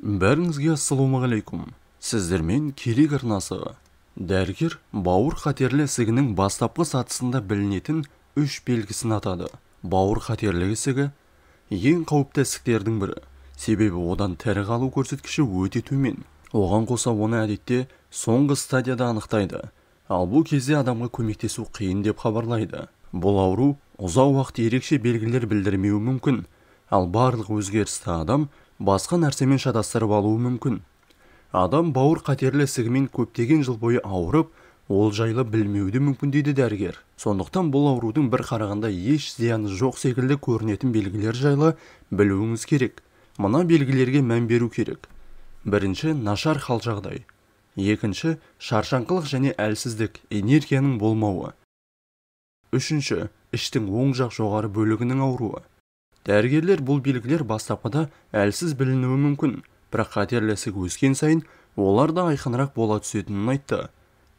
бәріңізге ассалаумағалейкум сіздермен керек арнасы дәрігер бауыр қатерлі ісігінің бастапқы сатысында білінетін үш белгісін атады бауыр қатерлі ісігі ең қауіпті ісіктердің бірі себебі одан тірі қалу көрсеткіші өте төмен оған қоса оны әдетте соңғы стадияда анықтайды ал бұл кезде адамға көмектесу қиын деп хабарлайды бұл ауру ұзақ уақыт ерекше белгілер білдірмеуі мүмкін ал барлық өзгерісті адам басқа нәрсемен шатастырып алуы мүмкін адам бауыр қатерлі ісігімен көптеген жыл бойы ауырып ол жайлы білмеуді мүмкін дейді дәрігер сондықтан бұл аурудың бір қарағанда еш зияны жоқ секілді көрінетін белгілер жайлы білуіңіз керек мына белгілерге мән беру керек бірінші нашар хал жағдай екінші шаршаңқылық және әлсіздік энергияның болмауы үшінші іштің оң жақ жоғары бөлігінің ауруы дәрігерлер бұл белгілер бастапқыда әлсіз білінуі мүмкін бірақ қатерлі ісік өскен сайын олар да айқынырақ бола түсетінін айтты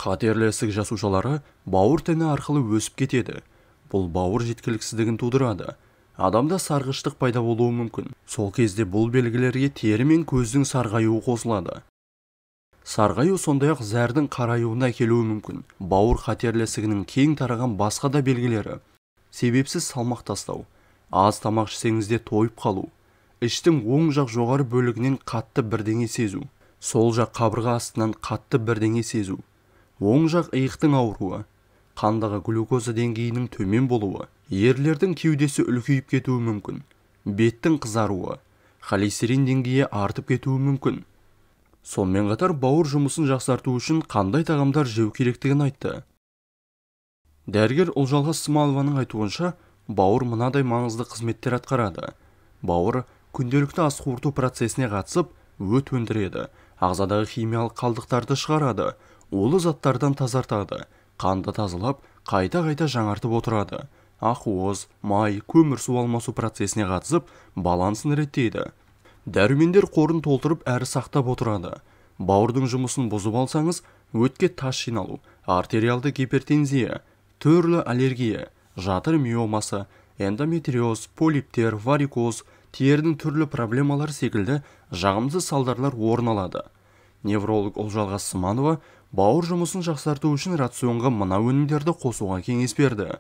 қатерлі ісік жасушалары бауыр тіні арқылы өсіп кетеді бұл бауыр жеткіліксіздігін тудырады адамда сарғыштық пайда болуы мүмкін сол кезде бұл белгілерге тері мен көздің сарғаюы қосылады сарғаю сондай-ақ зәрдің қараюына әкелуі мүмкін бауыр қатерлі ісігінің кең тараған басқа да белгілері себепсіз салмақ тастау аз тамақ ішсеңіз тойып қалу іштің оң жақ жоғары бөлігінен қатты бірдеңе сезу сол жақ қабырға астынан қатты бірдеңе сезу оң жақ иықтың ауруы қандағы глюкоза деңгейінің төмен болуы ерлердің кеудесі үлкейіп кетуі мүмкін беттің қызаруы холестерин деңгейі артып кетуі мүмкін сонымен қатар бауыр жұмысын жақсарту үшін қандай тағамдар жеу керектігін айтты дәрігер ұлжалғас смалованың айтуынша бауыр мынадай маңызды қызметтер атқарады бауыр күнделікті ас қуырту процесіне қатысып өт өндіреді ағзадағы химиялық қалдықтарды шығарады улы заттардан тазартады қанды тазалап қайта қайта жаңартып отырады ақуыз май көмірсу алмасу процесіне қатысып балансын реттейді дәрумендер қорын толтырып әрі сақтап отырады бауырдың жұмысын бұзып алсаңыз өтке тас жиналу артериалды гипертензия түрлі аллергия жатыр миомасы эндометриоз полиптер варикоз терінің түрлі проблемалары секілді жағымсыз салдарлар орын алады невролог ұлжалғас Сыманова бауыр жұмысын жақсарту үшін рационға мына өнімдерді қосуға кеңес берді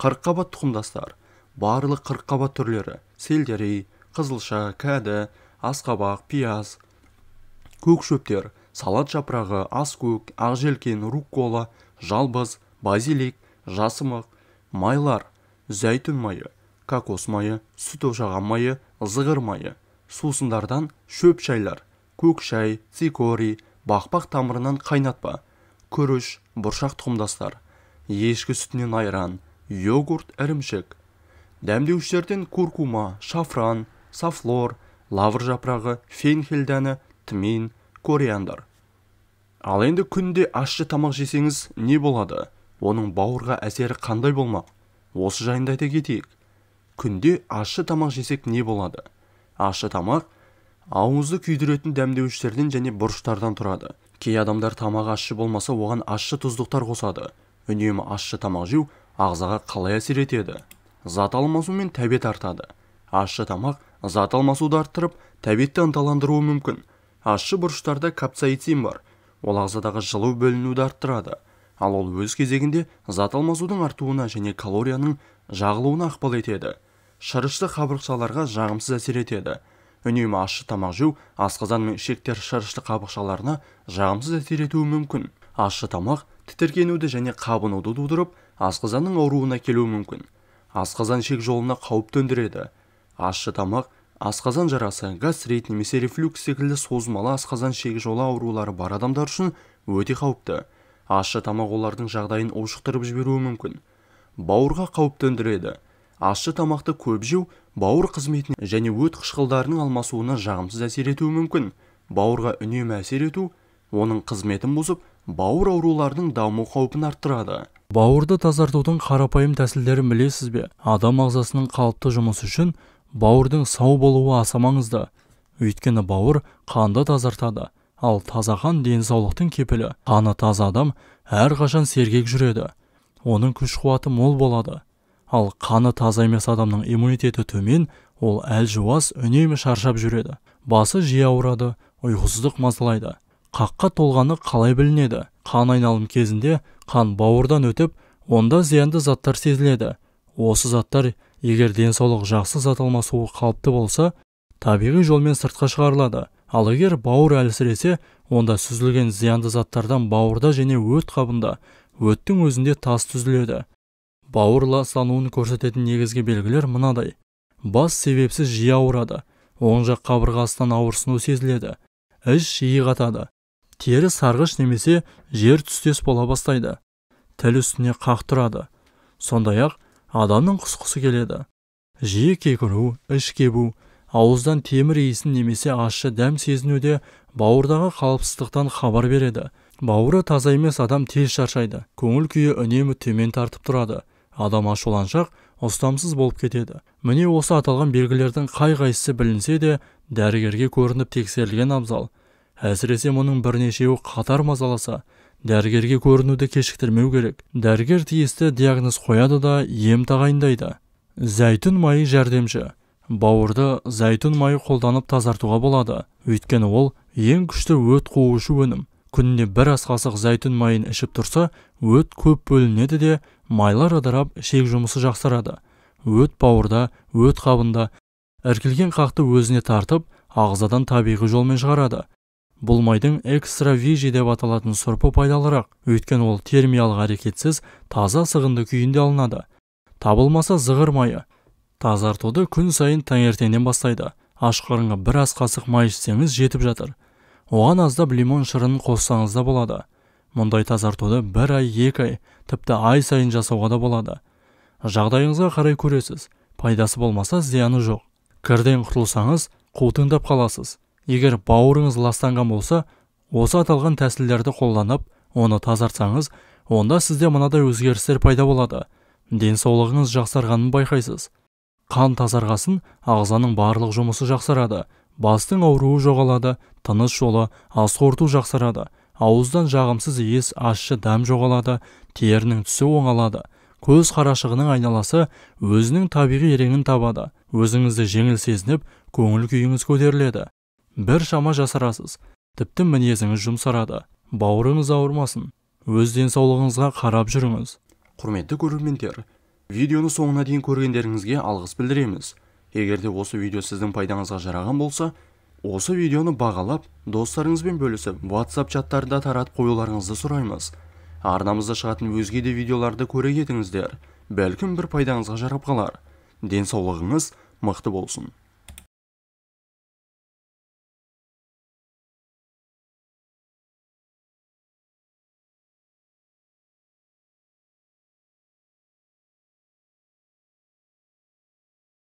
қырыққабат тұқымдастар барлық қырыққабат түрлері селдерей, қызылша кәді асқабақ пияз көк шөптер салат жапырағы аскөк ақжелкен руккола жалбыз базилик жасымық майлар зәйтүн майы кокос майы сүт ошаған майы зығыр майы сусындардан шөп шайлар көк шай цикорий бақпақ тамырынан қайнатпа күріш бұршақ тұқымдастар ешкі сүтінен айран йогурт ірімшік дәмдеуіштерден куркума шафран сафлор лавр жапырағы фенхель дәні тмин кориандр ал енді күнде ащы тамақ жесеңіз не болады оның бауырға әсері қандай болмақ осы жайында айта кетейік күнде ащы тамақ жесек не болады ащы тамақ ауызды күйдіретін дәмдеуіштерден және бұрыштардан тұрады кей адамдар тамағы ащы болмаса оған ащы тұздықтар қосады үнемі ащы тамақ жеу ағзаға қалай әсер етеді зат алмасу мен тәбет артады ащы тамақ зат алмасуды арттырып тәбетті ынталандыруы мүмкін ащы бұрыштарда капсаицин бар ол ағзадағы жылу бөлінуді арттырады ал ол өз кезегінде зат алмасудың артуына және калорияның жағылуына ықпал етеді шырышты қабыршаларға жағымсыз әсер етеді үнемі ащы тамақ жеу асқазан мен ішектер шырышты қабықшаларына жағымсыз әсер етуі мүмкін ащы тамақ тітіркенуді және қабынуды тудырып асқазанның ауруына келуі мүмкін асқазан ішек жолына қауіп төндіреді ащы тамақ асқазан жарасы гастрит немесе рефлюкс секілді созылмалы асқазан ішек жолы аурулары бар адамдар үшін өте қауіпті ащы тамақ олардың жағдайын ушықтырып жіберуі мүмкін бауырға қауіп төндіреді ащы тамақты көп жеу бауыр қызметіне және өт қышқылдарының алмасуына жағымсыз әсер етуі мүмкін бауырға үнемі әсер ету оның қызметін бұзып бауыр ауруларының даму қаупін арттырады бауырды тазартудың қарапайым тәсілдерін білесіз бе адам ағзасының қалыпты жұмысы үшін бауырдың сау болуы аса маңызды өйткені бауыр қанды тазартады ал таза қан денсаулықтың кепілі қаны таза адам әрқашан сергек жүреді оның күш қуаты мол болады ал қаны таза емес адамның иммунитеті төмен ол әлжуаз үнемі шаршап жүреді басы жиі ауырады ұйқысыздық мазалайды қаққа толғаны қалай білінеді қан айналым кезінде қан бауырдан өтіп онда зиянды заттар сезіледі осы заттар егер денсаулық жақсы зат алмасуы қалыпты болса табиғи жолмен сыртқа шығарылады ал егер бауыр әлсіресе онда сүзілген зиянды заттардан бауырда және өт қабында өттің өзінде тас түзіледі бауыр ластануын көрсететін негізгі белгілер мынадай бас себепсіз жиі ауырады оң жақ қабырғасынан ауырсыну сезіледі іш жиі қатады тері сарғыш немесе жер түстес бола бастайды тіл үстіне қақ тұрады сондай ақ адамның құсқысы келеді жиі кекіру іш кебу ауыздан темір иісін немесе ащы дәм сезінуде бауырдағы қалыпсыздықтан хабар береді бауыры таза емес адам тез шаршайды көңіл күйі үнемі төмен тартып тұрады адам ашуланшақ ұстамсыз болып кетеді міне осы аталған белгілердің қай қайсысы білінсе де дәрігерге көрініп тексерілген абзал әсіресе мұның бірнешеуі қатар мазаласа дәрігерге көрінуді кешіктірмеу керек дәрігер тиісті диагноз қояды да ем тағайындайды зәйтүн майы жәрдемші бауырды зәйтүн майы қолданып тазартуға болады өйткені ол ең күшті өт қуушы өнім күніне бір ас қасық зәйтүн майын ішіп тұрса өт көп бөлінеді де майлар ыдырап ішек жұмысы жақсарады өт бауырда өт қабында іркілген қақты өзіне тартып ағзадан табиғи жолмен шығарады бұл майдың экстра вижи деп аталатын сұрпы пайдалырақ өйткені ол термиялық әрекетсіз таза сығынды күйінде алынады табылмаса зығыр майы тазартуды күн сайын таңертеңнен бастайды ашқарынға бір ас қасық май ішсеңіз жетіп жатыр оған аздап лимон шырынын қоссаңыз да болады мұндай тазартуды бір ай екі ай тіпті ай сайын жасауға да болады жағдайыңызға қарай көресіз пайдасы болмаса зияны жоқ кірден құтылсаңыз қутыңдап қаласыз егер бауырыңыз ластанған болса осы аталған тәсілдерді қолданып оны тазартсаңыз онда сізде мынадай өзгерістер пайда болады денсаулығыңыз жақсарғанын байқайсыз қан тазарғасын ағзаның барлық жұмысы жақсарады бастың ауруы жоғалады тыныс жолы ас қорыту жақсарады ауыздан жағымсыз иіс ащы дәм жоғалады терінің түсі оңалады көз қарашығының айналасы өзінің табиғи реңін табады өзіңізді жеңіл сезініп көңіл күйіңіз көтеріледі бір шама жасарасыз тіпті мінезіңіз жұмсарады бауырыңыз ауырмасын өз денсаулығыңызға қарап жүріңіз құрметті көрермендер видеоны соңына дейін көргендеріңізге алғыс білдіреміз егер де осы видео сіздің пайдаңызға жараған болса осы видеоны бағалап достарыңызбен бөлісіп WhatsApp чаттарында тарат қоюларыңызды сұраймыз арнамызда шығатын өзге де видеоларды көре кетіңіздер бәлкім бір пайдаңызға жарап қалар денсаулығыңыз мықты болсын